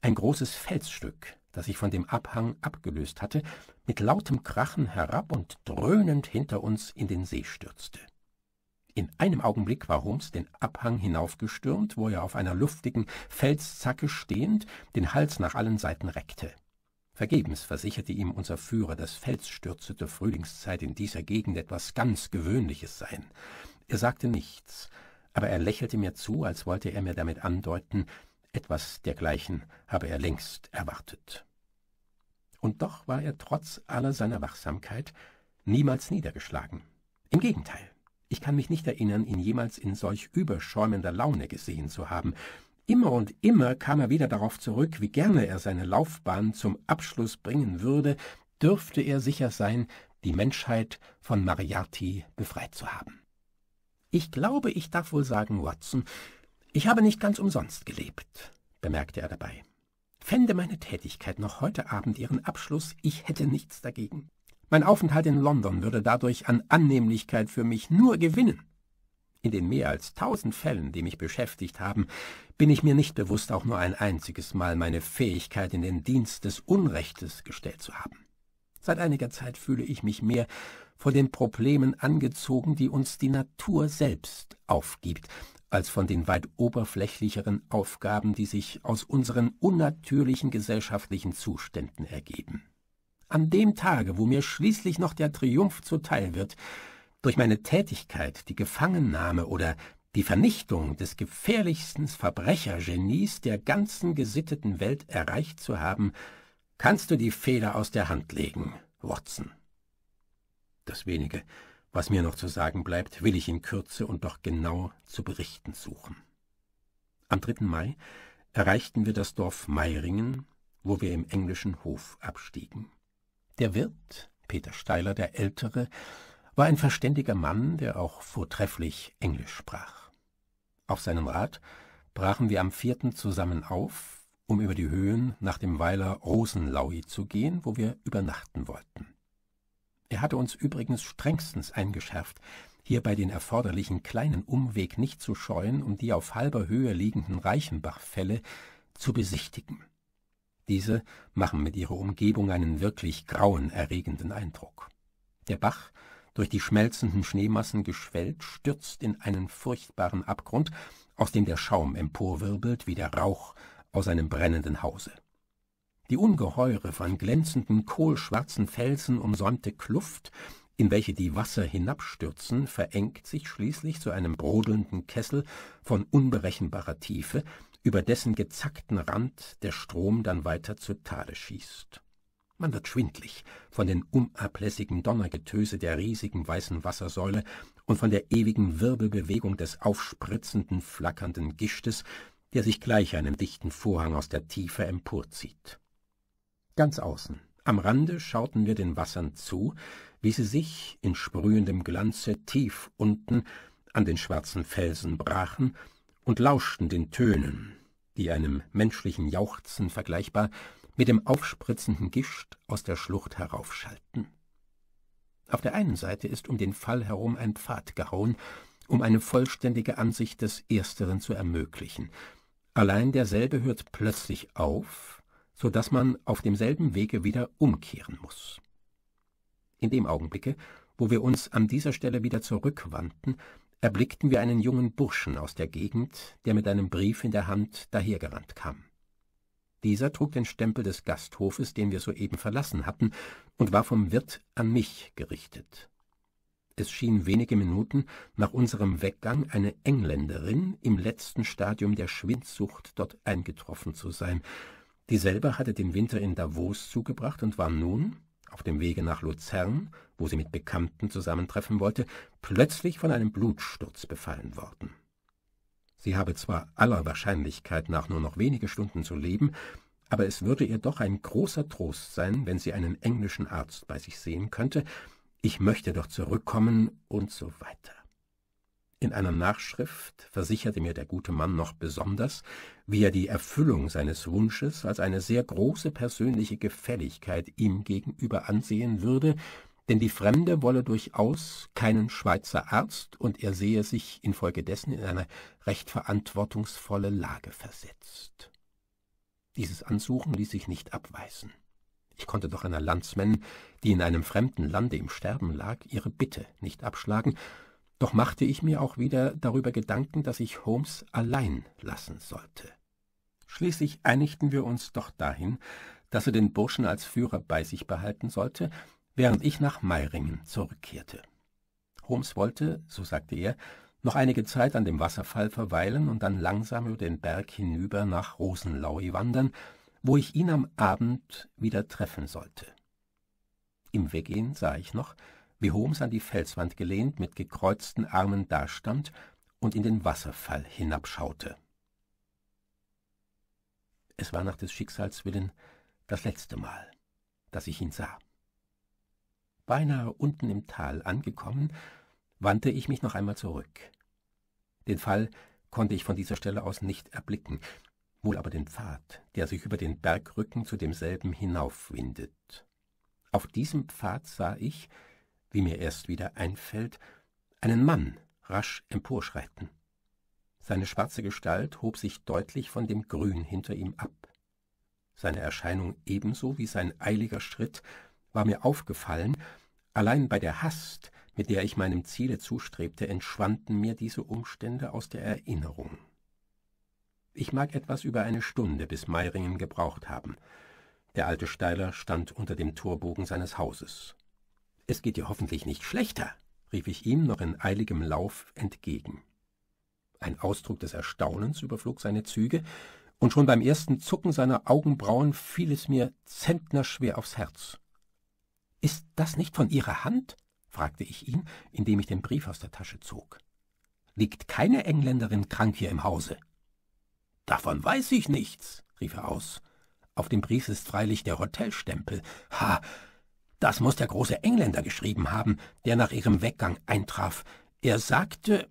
ein großes Felsstück das sich von dem Abhang abgelöst hatte, mit lautem Krachen herab und dröhnend hinter uns in den See stürzte. In einem Augenblick war Holmes den Abhang hinaufgestürmt, wo er auf einer luftigen Felszacke stehend den Hals nach allen Seiten reckte. Vergebens versicherte ihm unser Führer, dass Felsstürze zur Frühlingszeit in dieser Gegend etwas ganz Gewöhnliches seien. Er sagte nichts, aber er lächelte mir zu, als wollte er mir damit andeuten, etwas dergleichen habe er längst erwartet. Und doch war er trotz aller seiner Wachsamkeit niemals niedergeschlagen. Im Gegenteil, ich kann mich nicht erinnern, ihn jemals in solch überschäumender Laune gesehen zu haben. Immer und immer kam er wieder darauf zurück, wie gerne er seine Laufbahn zum Abschluss bringen würde, dürfte er sicher sein, die Menschheit von Mariarty befreit zu haben. Ich glaube, ich darf wohl sagen, Watson, ich habe nicht ganz umsonst gelebt, bemerkte er dabei. Fände meine Tätigkeit noch heute Abend ihren Abschluss, ich hätte nichts dagegen. Mein Aufenthalt in London würde dadurch an Annehmlichkeit für mich nur gewinnen. In den mehr als tausend Fällen, die mich beschäftigt haben, bin ich mir nicht bewusst, auch nur ein einziges Mal meine Fähigkeit in den Dienst des Unrechtes gestellt zu haben. Seit einiger Zeit fühle ich mich mehr vor den Problemen angezogen, die uns die Natur selbst aufgibt, als von den weit oberflächlicheren Aufgaben, die sich aus unseren unnatürlichen gesellschaftlichen Zuständen ergeben. An dem Tage, wo mir schließlich noch der Triumph zuteil wird, durch meine Tätigkeit die Gefangennahme oder die Vernichtung des gefährlichsten Verbrechergenies der ganzen gesitteten Welt erreicht zu haben, kannst du die Feder aus der Hand legen, Watson. Das wenige, was mir noch zu sagen bleibt, will ich in Kürze und doch genau zu berichten suchen. Am 3. Mai erreichten wir das Dorf Meiringen, wo wir im englischen Hof abstiegen. Der Wirt, Peter Steiler der Ältere, war ein verständiger Mann, der auch vortrefflich Englisch sprach. Auf seinem Rat brachen wir am 4. zusammen auf, um über die Höhen nach dem Weiler Rosenlaui zu gehen, wo wir übernachten wollten. Er hatte uns übrigens strengstens eingeschärft, hierbei den erforderlichen kleinen Umweg nicht zu scheuen, um die auf halber Höhe liegenden Reichenbachfälle zu besichtigen. Diese machen mit ihrer Umgebung einen wirklich grauenerregenden Eindruck. Der Bach, durch die schmelzenden Schneemassen geschwellt, stürzt in einen furchtbaren Abgrund, aus dem der Schaum emporwirbelt wie der Rauch aus einem brennenden Hause. Die ungeheure, von glänzenden kohlschwarzen Felsen umsäumte Kluft, in welche die Wasser hinabstürzen, verengt sich schließlich zu einem brodelnden Kessel von unberechenbarer Tiefe, über dessen gezackten Rand der Strom dann weiter zu Tale schießt. Man wird schwindlig von dem unablässigen Donnergetöse der riesigen weißen Wassersäule und von der ewigen Wirbelbewegung des aufspritzenden, flackernden Gischtes, der sich gleich einem dichten Vorhang aus der Tiefe emporzieht. Ganz außen. Am Rande schauten wir den Wassern zu, wie sie sich in sprühendem Glanze tief unten an den schwarzen Felsen brachen und lauschten den Tönen, die einem menschlichen Jauchzen vergleichbar mit dem aufspritzenden Gischt aus der Schlucht heraufschallten. Auf der einen Seite ist um den Fall herum ein Pfad gehauen, um eine vollständige Ansicht des Ersteren zu ermöglichen. Allein derselbe hört plötzlich auf, so dass man auf demselben Wege wieder umkehren muss. In dem Augenblicke, wo wir uns an dieser Stelle wieder zurückwandten, erblickten wir einen jungen Burschen aus der Gegend, der mit einem Brief in der Hand dahergerannt kam. Dieser trug den Stempel des Gasthofes, den wir soeben verlassen hatten, und war vom Wirt an mich gerichtet. Es schien wenige Minuten nach unserem Weggang eine Engländerin im letzten Stadium der Schwindsucht dort eingetroffen zu sein, Dieselbe hatte den Winter in Davos zugebracht und war nun, auf dem Wege nach Luzern, wo sie mit Bekannten zusammentreffen wollte, plötzlich von einem Blutsturz befallen worden. Sie habe zwar aller Wahrscheinlichkeit nach nur noch wenige Stunden zu leben, aber es würde ihr doch ein großer Trost sein, wenn sie einen englischen Arzt bei sich sehen könnte, ich möchte doch zurückkommen und so weiter. In einer Nachschrift versicherte mir der gute Mann noch besonders, wie er die Erfüllung seines Wunsches als eine sehr große persönliche Gefälligkeit ihm gegenüber ansehen würde, denn die Fremde wolle durchaus keinen Schweizer Arzt und er sehe sich infolgedessen in eine recht verantwortungsvolle Lage versetzt. Dieses Ansuchen ließ sich nicht abweisen. Ich konnte doch einer Landsmännin, die in einem fremden Lande im Sterben lag, ihre Bitte nicht abschlagen, doch machte ich mir auch wieder darüber Gedanken, dass ich Holmes allein lassen sollte. Schließlich einigten wir uns doch dahin, dass er den Burschen als Führer bei sich behalten sollte, während ich nach Meiringen zurückkehrte. Holmes wollte, so sagte er, noch einige Zeit an dem Wasserfall verweilen und dann langsam über den Berg hinüber nach Rosenlaui wandern, wo ich ihn am Abend wieder treffen sollte. Im Weggehen sah ich noch, wie Holmes an die Felswand gelehnt mit gekreuzten Armen dastand und in den Wasserfall hinabschaute. Es war nach des Schicksals willen das letzte Mal, dass ich ihn sah. Beinahe unten im Tal angekommen, wandte ich mich noch einmal zurück. Den Fall konnte ich von dieser Stelle aus nicht erblicken, wohl aber den Pfad, der sich über den Bergrücken zu demselben hinaufwindet. Auf diesem Pfad sah ich, wie mir erst wieder einfällt, einen Mann rasch emporschreiten. Seine schwarze Gestalt hob sich deutlich von dem Grün hinter ihm ab. Seine Erscheinung ebenso wie sein eiliger Schritt war mir aufgefallen, allein bei der Hast, mit der ich meinem Ziele zustrebte, entschwanden mir diese Umstände aus der Erinnerung. Ich mag etwas über eine Stunde bis Meiringen gebraucht haben. Der alte Steiler stand unter dem Torbogen seines Hauses. Es geht dir hoffentlich nicht schlechter, rief ich ihm noch in eiligem Lauf entgegen. Ein Ausdruck des Erstaunens überflog seine Züge, und schon beim ersten Zucken seiner Augenbrauen fiel es mir zentnerschwer aufs Herz. Ist das nicht von Ihrer Hand? fragte ich ihn, indem ich den Brief aus der Tasche zog. Liegt keine Engländerin krank hier im Hause? Davon weiß ich nichts, rief er aus. Auf dem Brief ist freilich der Hotelstempel. Ha, das muss der große Engländer geschrieben haben, der nach ihrem Weggang eintraf. Er sagte...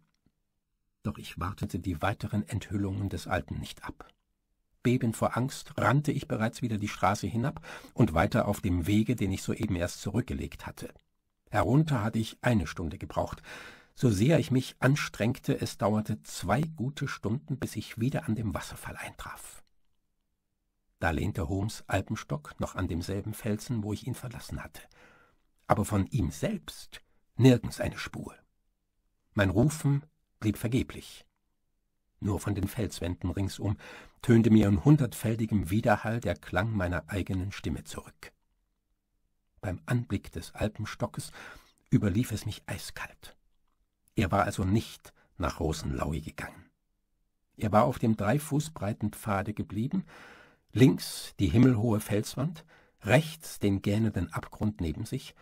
Doch ich wartete die weiteren Enthüllungen des Alten nicht ab. Bebend vor Angst rannte ich bereits wieder die Straße hinab und weiter auf dem Wege, den ich soeben erst zurückgelegt hatte. Herunter hatte ich eine Stunde gebraucht. So sehr ich mich anstrengte, es dauerte zwei gute Stunden, bis ich wieder an dem Wasserfall eintraf. Da lehnte Holmes Alpenstock noch an demselben Felsen, wo ich ihn verlassen hatte. Aber von ihm selbst nirgends eine Spur. Mein Rufen blieb vergeblich. Nur von den Felswänden ringsum tönte mir in hundertfältigem Widerhall der Klang meiner eigenen Stimme zurück. Beim Anblick des Alpenstockes überlief es mich eiskalt. Er war also nicht nach Rosenlaui gegangen. Er war auf dem drei Fuß breiten Pfade geblieben, links die himmelhohe Felswand, rechts den gähnenden Abgrund neben sich,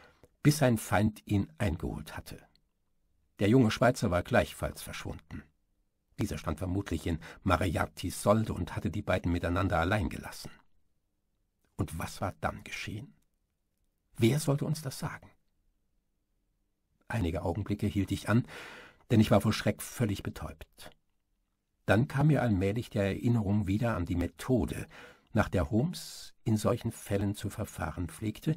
bis sein Feind ihn eingeholt hatte. Der junge Schweizer war gleichfalls verschwunden. Dieser stand vermutlich in Mariartis Solde und hatte die beiden miteinander allein gelassen. Und was war dann geschehen? Wer sollte uns das sagen? Einige Augenblicke hielt ich an, denn ich war vor Schreck völlig betäubt. Dann kam mir allmählich der Erinnerung wieder an die Methode, nach der Holmes in solchen Fällen zu verfahren pflegte,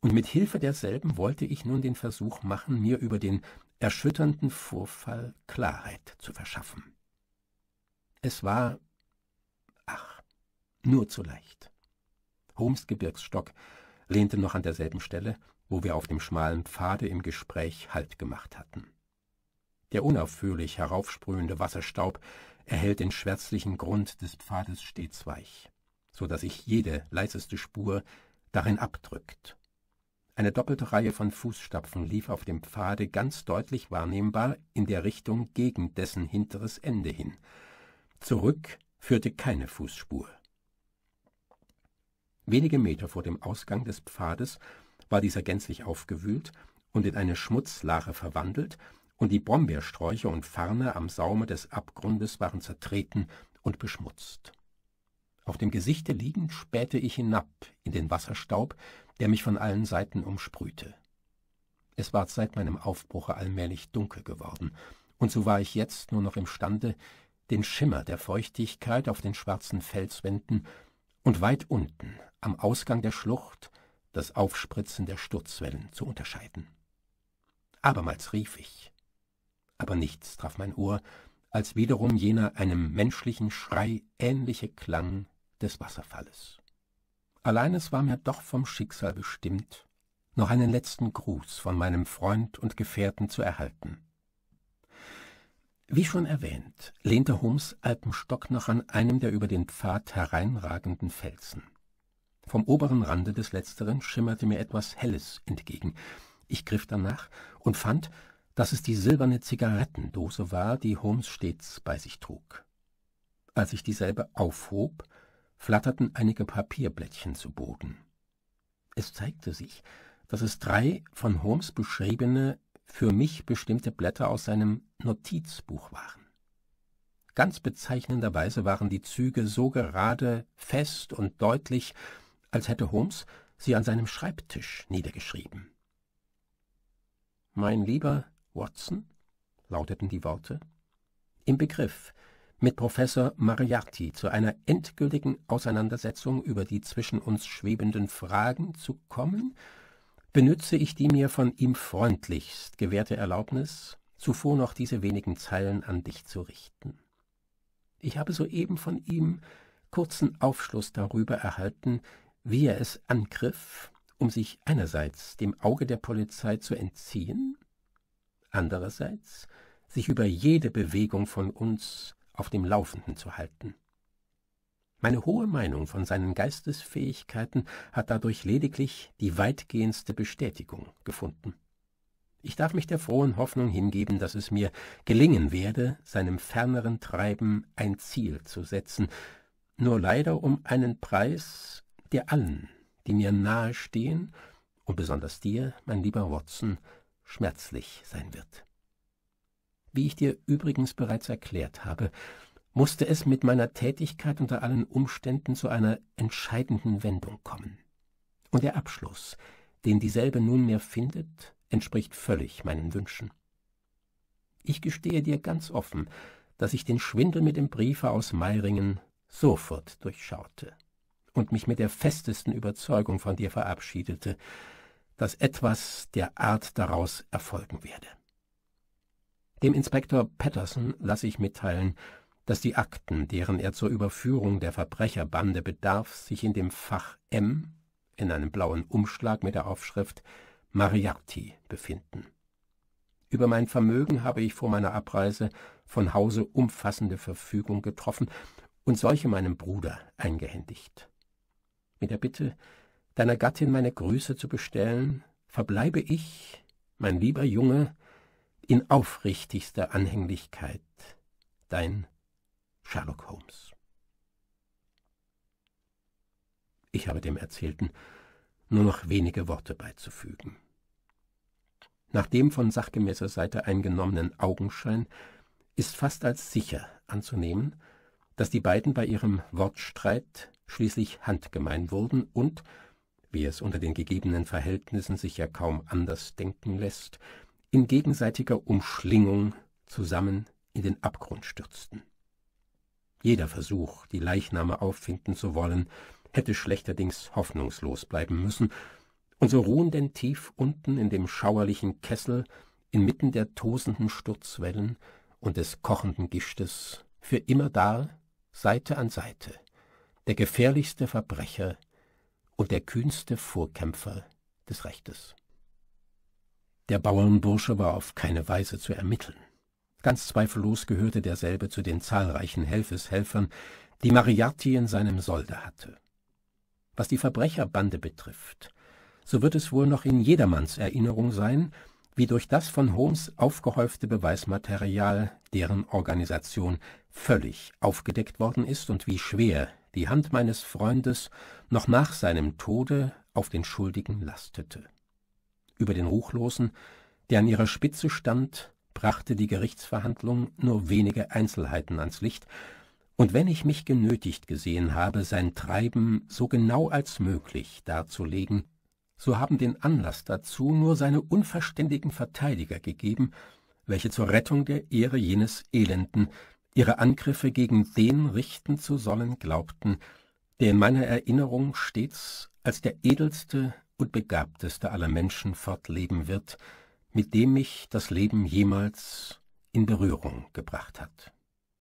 und mit Hilfe derselben wollte ich nun den Versuch machen, mir über den erschütternden Vorfall Klarheit zu verschaffen. Es war, ach, nur zu leicht. Holmes Gebirgsstock lehnte noch an derselben Stelle, wo wir auf dem schmalen Pfade im Gespräch Halt gemacht hatten. Der unaufhörlich heraufsprühende Wasserstaub erhält den schwärzlichen Grund des Pfades stets weich so dass sich jede leiseste Spur darin abdrückt. Eine doppelte Reihe von Fußstapfen lief auf dem Pfade ganz deutlich wahrnehmbar in der Richtung gegen dessen hinteres Ende hin. Zurück führte keine Fußspur. Wenige Meter vor dem Ausgang des Pfades war dieser gänzlich aufgewühlt und in eine Schmutzlache verwandelt, und die Brombeersträuche und Farne am Saume des Abgrundes waren zertreten und beschmutzt. Auf dem Gesichte liegend spähte ich hinab in den Wasserstaub, der mich von allen Seiten umsprühte. Es war seit meinem Aufbruche allmählich dunkel geworden, und so war ich jetzt nur noch imstande, den Schimmer der Feuchtigkeit auf den schwarzen Felswänden und weit unten am Ausgang der Schlucht das Aufspritzen der Sturzwellen zu unterscheiden. Abermals rief ich, aber nichts traf mein Ohr, als wiederum jener einem menschlichen Schrei ähnliche Klang des Wasserfalles. Allein es war mir doch vom Schicksal bestimmt, noch einen letzten Gruß von meinem Freund und Gefährten zu erhalten. Wie schon erwähnt, lehnte Holmes Alpenstock noch an einem der über den Pfad hereinragenden Felsen. Vom oberen Rande des letzteren schimmerte mir etwas Helles entgegen. Ich griff danach und fand, dass es die silberne Zigarettendose war, die Holmes stets bei sich trug. Als ich dieselbe aufhob, flatterten einige Papierblättchen zu Boden. Es zeigte sich, dass es drei von Holmes beschriebene, für mich bestimmte Blätter aus seinem Notizbuch waren. Ganz bezeichnenderweise waren die Züge so gerade, fest und deutlich, als hätte Holmes sie an seinem Schreibtisch niedergeschrieben. Mein lieber Watson, lauteten die Worte, im Begriff, mit Professor Mariarty zu einer endgültigen Auseinandersetzung über die zwischen uns schwebenden Fragen zu kommen, benütze ich die mir von ihm freundlichst gewährte Erlaubnis, zuvor noch diese wenigen Zeilen an dich zu richten. Ich habe soeben von ihm kurzen Aufschluss darüber erhalten, wie er es angriff, um sich einerseits dem Auge der Polizei zu entziehen, andererseits sich über jede Bewegung von uns auf dem Laufenden zu halten. Meine hohe Meinung von seinen Geistesfähigkeiten hat dadurch lediglich die weitgehendste Bestätigung gefunden. Ich darf mich der frohen Hoffnung hingeben, dass es mir gelingen werde, seinem ferneren Treiben ein Ziel zu setzen, nur leider um einen Preis, der allen, die mir nahestehen, und besonders dir, mein lieber Watson, schmerzlich sein wird. Wie ich dir übrigens bereits erklärt habe, musste es mit meiner Tätigkeit unter allen Umständen zu einer entscheidenden Wendung kommen. Und der Abschluss, den dieselbe nunmehr findet, entspricht völlig meinen Wünschen. Ich gestehe dir ganz offen, dass ich den Schwindel mit dem Briefe aus Meiringen sofort durchschaute und mich mit der festesten Überzeugung von dir verabschiedete, dass etwas der Art daraus erfolgen werde. Dem Inspektor Patterson lasse ich mitteilen, dass die Akten, deren er zur Überführung der Verbrecherbande bedarf, sich in dem Fach M in einem blauen Umschlag mit der Aufschrift Mariarty befinden. Über mein Vermögen habe ich vor meiner Abreise von Hause umfassende Verfügung getroffen und solche meinem Bruder eingehändigt. Mit der Bitte, deiner Gattin meine Grüße zu bestellen, verbleibe ich, mein lieber Junge, in aufrichtigster Anhänglichkeit, dein Sherlock Holmes. Ich habe dem Erzählten nur noch wenige Worte beizufügen. Nach dem von sachgemäßer Seite eingenommenen Augenschein ist fast als sicher anzunehmen, dass die beiden bei ihrem Wortstreit schließlich handgemein wurden und, wie es unter den gegebenen Verhältnissen sich ja kaum anders denken lässt, in gegenseitiger Umschlingung zusammen in den Abgrund stürzten. Jeder Versuch, die Leichname auffinden zu wollen, hätte schlechterdings hoffnungslos bleiben müssen, und so ruhen denn tief unten in dem schauerlichen Kessel, inmitten der tosenden Sturzwellen und des kochenden Gischtes, für immer da, Seite an Seite, der gefährlichste Verbrecher und der kühnste Vorkämpfer des Rechtes. Der Bauernbursche war auf keine Weise zu ermitteln. Ganz zweifellos gehörte derselbe zu den zahlreichen Helfeshelfern, die Mariatti in seinem Solde hatte. Was die Verbrecherbande betrifft, so wird es wohl noch in jedermanns Erinnerung sein, wie durch das von Holmes aufgehäufte Beweismaterial deren Organisation völlig aufgedeckt worden ist und wie schwer die Hand meines Freundes noch nach seinem Tode auf den Schuldigen lastete über den Ruchlosen, der an ihrer Spitze stand, brachte die Gerichtsverhandlung nur wenige Einzelheiten ans Licht, und wenn ich mich genötigt gesehen habe, sein Treiben so genau als möglich darzulegen, so haben den Anlass dazu nur seine unverständigen Verteidiger gegeben, welche zur Rettung der Ehre jenes Elenden ihre Angriffe gegen den richten zu sollen glaubten, der in meiner Erinnerung stets als der edelste, und begabteste aller Menschen fortleben wird, mit dem mich das Leben jemals in Berührung gebracht hat.